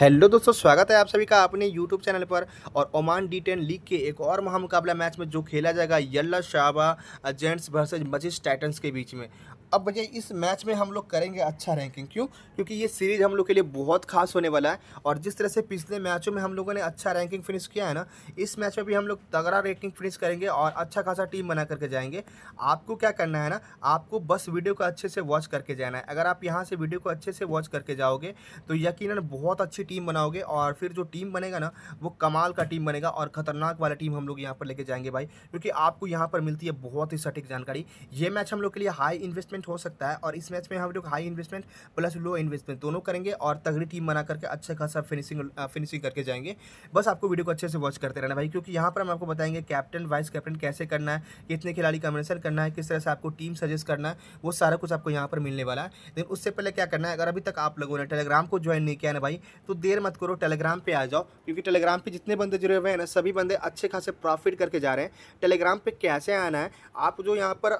hello दोस्तों स्वागत है आप सभी का अपने यूट्यूब चैनल पर और ओमान डी टेन लीग के एक और महामुकाबला मैच में जो खेला जाएगा Yalla Shabab gents versus Majis Titans के बीच में अब भैया इस मैच में हम लोग करेंगे अच्छा रैंकिंग क्यों क्योंकि ये सीरीज हम लोग के लिए बहुत खास होने वाला है और जिस तरह से पिछले मैचों में हम लोगों ने अच्छा रैंकिंग फिनिश किया है ना इस मैच में भी हम लोग तगड़ा रैंकिंग फिनिश करेंगे और अच्छा खासा टीम बना करके जाएंगे आपको क्या करना है ना आपको बस वीडियो को अच्छे से वॉच करके जाना है अगर आप यहाँ से वीडियो को अच्छे से वॉच करके जाओगे तो यकीन बहुत अच्छी टीम बनाओगे और फिर जो टीम बनेगा ना वो कमाल का टीम बनेगा और खतरनाक वाला टीम हम लोग यहाँ पर लेके जाएंगे भाई क्योंकि आपको यहाँ पर मिलती है बहुत ही सटीक जानकारी ये मैच हम लोग के लिए हाई इन्वेस्टमेंट इन्वेस्टमेंट हो सकता है और इस मैच में हम लोग high investment plus low investment दोनों करेंगे और तगड़ी टीम बना करके अच्छा खासा फिनिशिंग फिनिशिंग करके जाएंगे बस आपको वीडियो को अच्छे से वॉच करते रहना भाई क्योंकि यहाँ पर हम आपको बताएंगे कैप्टन वाइस कैप्टन कैसे करना है कितने खिलाड़ी कम्बिनेशन करना है किस तरह से आपको टीम सजेस्ट करना है वो सारा कुछ आपको यहाँ पर मिलने वाला है लेकिन उससे पहले क्या करना है अगर अभी तक आप लोगों ने टेलीग्राम को ज्वाइन नहीं किया ना भाई तो देर मत करो टेलीग्राम पर आ जाओ क्योंकि टेलीग्राम पे जितने बंदे जुड़े हुए हैं ना सभी बंदे अच्छे खासे प्रॉफिट करके जा रहे हैं टेलीग्राम पर कैसे आना है आप जो यहाँ पर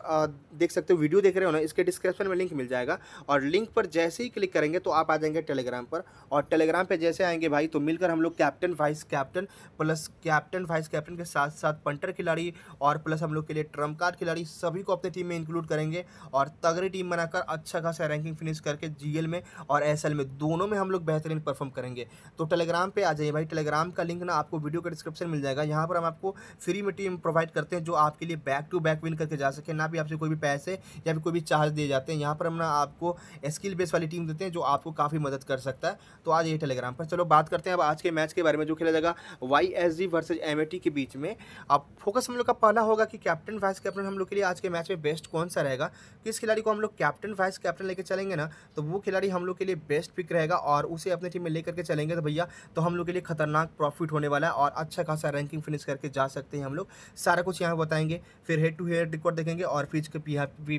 देख सकते हो वीडियो देख रहे हो ना इसके डिस्क्रिप्शन में लिंक मिल जाएगा और लिंक पर जैसे ही क्लिक करेंगे तो आप आ जाएंगे टेलीग्राम पर और टेलीग्राम पर जैसे आएंगे भाई तो मिलकर हम लोग captain vice captain plus captain vice captain के साथ साथ पंटर खिलाड़ी और प्लस हम लोग के लिए ट्रम्प कार्ड खिलाड़ी सभी को अपनी टीम में इंक्लूड करेंगे और तगड़ी टीम बनाकर अच्छा खासा रैंकिंग फिनिश करके जीएल में और एसएल में दोनों में हम लोग बेहतरीन परफॉर्म करेंगे तो टेलीग्राम पे आ जाइए भाई टेलीग्राम का लिंक ना आपको वीडियो का डिस्क्रिप्शन मिल जाएगा यहाँ पर हम आपको फ्री में टीम प्रोवाइड करते हैं जो आपके लिए बैक टू बैक विन करके जा सके ना भी आपसे कोई भी पैसे या भी कोई भी चार्ज दिए जाते हैं यहाँ पर हम ना आपको स्किल बेस वाली टीम देते हैं जो आपको काफ़ी मदद कर सकता है तो आज ये टेलीग्राम पर चलो बात करते हैं अब आज के मैच के बारे में जो खेला जाएगा Y S G versus M के बीच में अब फोकस हम लोग का पहला होगा कि कैप्टन वाइस कैप्टन हम लोग के लिए आज के मैच में बेस्ट कौन सा रहेगा किस खिलाड़ी को हम लोग कैप्टन वाइस कैप्टन लेकर चलेंगे ना तो वो खिलाड़ी हम लोग के लिए बेस्ट पिक रहेगा और उसे अपनी टीम में लेकर के चलेंगे तो भैया तो हम लोग के लिए खतरनाक प्रॉफिट होने वाला है और अच्छा खासा रैंकिंग फिनिश करके जा सकते हैं हम लोग सारा कुछ यहाँ बताएंगे फिर हेड टू हेड रिकॉर्ड देखेंगे और पिच का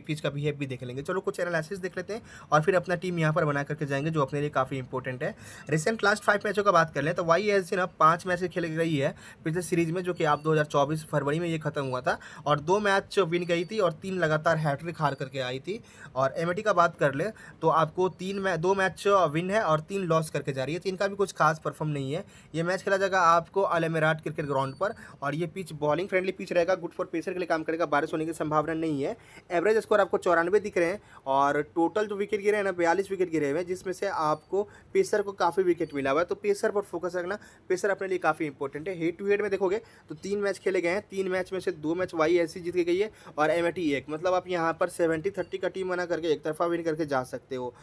पिच का बिहेव भी देख लेंगे चलो कुछ एनालिसिस देख लेते हैं और फिर अपना टीम यहाँ पर बना करके जाएंगे जो अपने लिए काफ़ी इंपॉर्टेंट है रिसेंट लास्ट फाइव मैचों का बात कर लें तो वाई एस ना पाँच मैच खेल रही है पिछले सीरीज में जो कि आप दो फरवरी में ये खत्म हुआ था और दो मैच विन गई थी और तीन लगातार हैट्रिक हार करके आई थी और एम का बात कर ले तो आपको तीन मै दो मैच विन है और तीन लॉस करके जा रही है तो इनका भी कुछ खास परफॉर्म नहीं है ये मैच खेला जाएगा आपको अलमेराट क्रिकेट ग्राउंड पर और ये पिच बॉलिंग फ्रेंडली पिच रहेगा गुड फॉर पेसर के लिए काम करेगा बारिश होने की संभावना नहीं है एवरेज स्कोर आपको चौरानवे पे दिख रहे हैं और टोटल जो विकेट गिरे हैं ना बयालीस विकेट गिरे हुए हैं जिसमें से आपको पेसर को काफ़ी विकेट मिला हुआ है तो पेसर पर फोकस रखना पेसर अपने लिए काफ़ी इंपॉर्टेंट है हेड टू हेड में देखोगे तो तीन मैच खेले गए हैं तीन मैच में से दो मैच वाई एस जीत के गई है और एम एक मतलब आप यहाँ पर सेवेंटी थर्टी का टीम बना करके एक तरफा विन करके जा सकते हो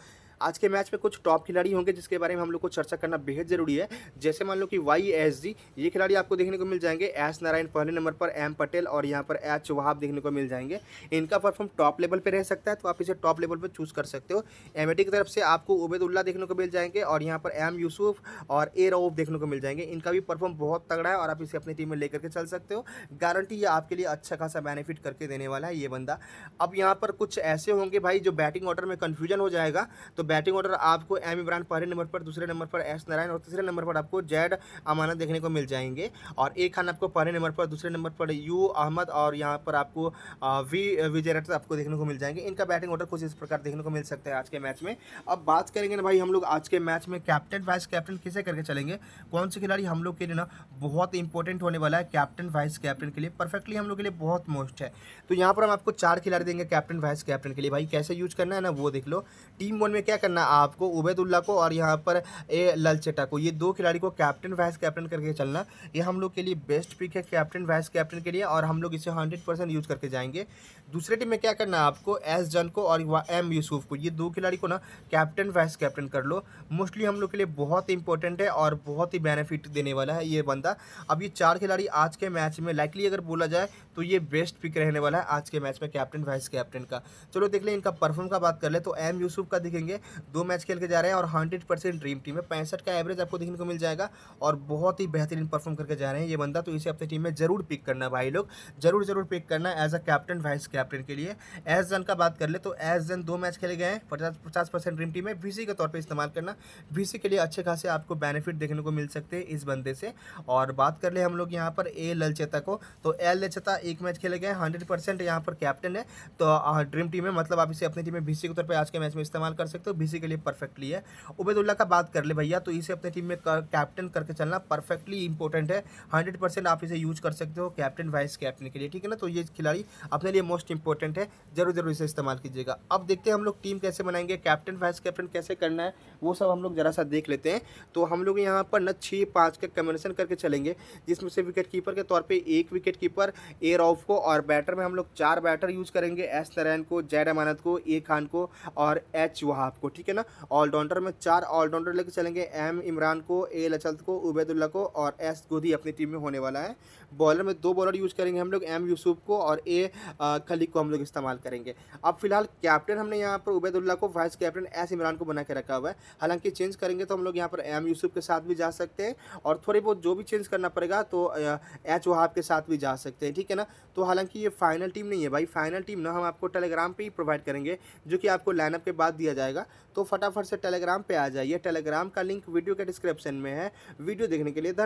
आज के मैच में कुछ टॉप खिलाड़ी होंगे जिसके बारे में हम लोग को चर्चा करना बेहद जरूरी है जैसे मान लो कि वाई एस जी ये खिलाड़ी आपको देखने को मिल जाएंगे एस नारायण पहले नंबर पर एम पटेल और यहाँ पर एच वहाब देखने को मिल जाएंगे इनका परफॉर्म टॉप लेवल पर रह सकता है तो आप इसे टॉप लेवल पर चूज़ कर सकते हो एम की तरफ से आपको उबेदुल्ला देखने को मिल जाएंगे और यहाँ पर एम यूसुफ और ए रऊफ देखने को मिल जाएंगे इनका भी परफॉर्म बहुत तगड़ा है और आप इसे अपनी टीम में लेकर के चल सकते हो गारंटी ये आपके लिए अच्छा खासा बेनिफिट करके देने वाला है ये बंदा अब यहाँ पर कुछ ऐसे होंगे भाई जो बैटिंग ऑर्डर में कन्फ्यूजन हो जाएगा तो बैटिंग ऑर्डर आपको एम इमरान पहले नंबर पर दूसरे नंबर पर एस नारायण और तीसरे नंबर पर आपको जैड अमानत देखने को मिल जाएंगे और एक खान आपको पहले नंबर पर दूसरे नंबर पर यू अहमद और यहाँ पर आपको वी विजय रथ आपको देखने को मिल जाएंगे इनका बैटिंग ऑर्डर कुछ इस प्रकार देखने को मिल सकता है आज के मैच में अब बात करेंगे ना भाई हम लोग आज के मैच में कैप्टन वाइस कैप्टन किसे करके चलेंगे कौन से खिलाड़ी हम लोग के लिए ना बहुत इंपॉर्टेंट होने वाला है कैप्टन वाइस कैप्टन के लिए परफेक्टली हम लोग के लिए बहुत मोस्ट है तो यहाँ पर हम आपको चार खिलाड़ी देंगे कैप्टन वाइस कैप्टन के लिए भाई कैसे यूज करना है ना वो देख लो टीम वन में क्या क्या करना आपको उबैदुल्ला को और यहाँ पर ए ललचेटा को ये दो खिलाड़ी को कैप्टन वाइस कैप्टन करके चलना ये हम लोग के लिए बेस्ट पिक है कैप्टन वाइस कैप्टन के लिए और हम लोग इसे हंड्रेड परसेंट यूज़ करके जाएंगे दूसरे टीम में क्या करना आपको एस जन को और एम यूसुफ को ये दो खिलाड़ी को ना कैप्टन वाइस कैप्टन कर लो मोस्टली हम लोग के लिए बहुत इंपॉर्टेंट है और बहुत ही बेनिफिट देने वाला है ये बंदा अब ये चार खिलाड़ी आज के मैच में लाइकली अगर बोला जाए तो ये बेस्ट पिक रहने वाला है आज के मैच में कैप्टन वाइस कैप्टन का चलो देख लें इनका परफॉर्म का बात कर ले तो एम यूसुफ का दिखेंगे दो मैच खेल के जा रहे हैं और हंड्रेड परसेंट ड्रीम टीम है पैंसठ का एवरेज आपको देखने को मिल जाएगा और बहुत ही बेहतरीन परफॉर्म करके जा रहे हैं ये बंदा तो इसे अपनी टीम में जरूर पिक करना भाई लोग जरूर जरूर पिक करना as a captain vice captain के लिए एज जन का बात कर ले तो एज जन दो मैच खेले गए हैं पचास पचास परसेंट ड्रीम टीम है वी के तौर पर इस्तेमाल करना वी के लिए अच्छे खासे आपको बेनिफिट देखने को मिल सकते हैं इस बंदे से और बात कर ले हम लोग यहाँ पर ए ललचेता को तो ए ललचेता एक मैच खेले गए हंड्रेड परसेंट यहाँ पर कैप्टन है तो ड्रीम टीम है मतलब आप इसे अपनी टीम में बीसी के तौर पर आज के मैच में इस्तेमाल कर सकते हो बेसिकली परफेक्टली है उबैदुल्ला का बात कर ले भैया तो इसे अपने टीम में कैप्टन करके चलना परफेक्टली इंपॉर्टेंट है हंड्रेड परसेंट आप इसे यूज कर सकते हो कैप्टन वाइस कैप्टन के लिए ठीक है ना तो ये खिलाड़ी अपने लिए मोस्ट इंपॉर्टेंट है जरूर जरूर इसे इस्तेमाल कीजिएगा अब देखते हैं हम लोग टीम कैसे बनाएंगे कैप्टन वाइस कैप्टन कैसे करना है वो सब हम लोग जरा सा देख लेते हैं तो हम लोग यहाँ पर न छः पाँच का कम्बिनेशन करके चलेंगे जिसमें से विकेट कीपर के तौर पर एक विकेट कीपर ए रॉफ को और बैटर में हम लोग चार बैटर यूज करेंगे एस नारायण को जैड अमानत को ए खान को और एच वहाब को को ठीक है ना ऑलराउंडर में चार ऑलराउंडर लेकर चलेंगे एम इमरान को ए लचल को उबैदुल्ला को और एस गोदी अपनी टीम में होने वाला है बॉलर में दो बॉलर यूज़ करेंगे हम लोग एम यूसुफ को और ए खलीक को हम लोग इस्तेमाल करेंगे अब फिलहाल कैप्टन हमने यहाँ पर उबैदुल्ला को वाइस कैप्टन एस इमरान को बना के रखा हुआ है हालांकि चेंज करेंगे तो हम लोग यहाँ पर एम यूसुफ के साथ भी जा सकते हैं और थोड़ी बहुत जो भी चेंज करना पड़ेगा तो एच वहाब के साथ भी जा सकते हैं ठीक है ना तो हालांकि ये फाइनल टीम नहीं है भाई फाइनल टीम ना हम आपको टेलीग्राम पर ही प्रोवाइड करेंगे जो कि आपको लाइनअप के बाद दिया जाएगा तो फटाफट से टेलीग्राम पर आ जाइए टेलीग्राम का लिंक वीडियो के डिस्क्रिप्शन में है वीडियो देखने के लिए धन्यवाद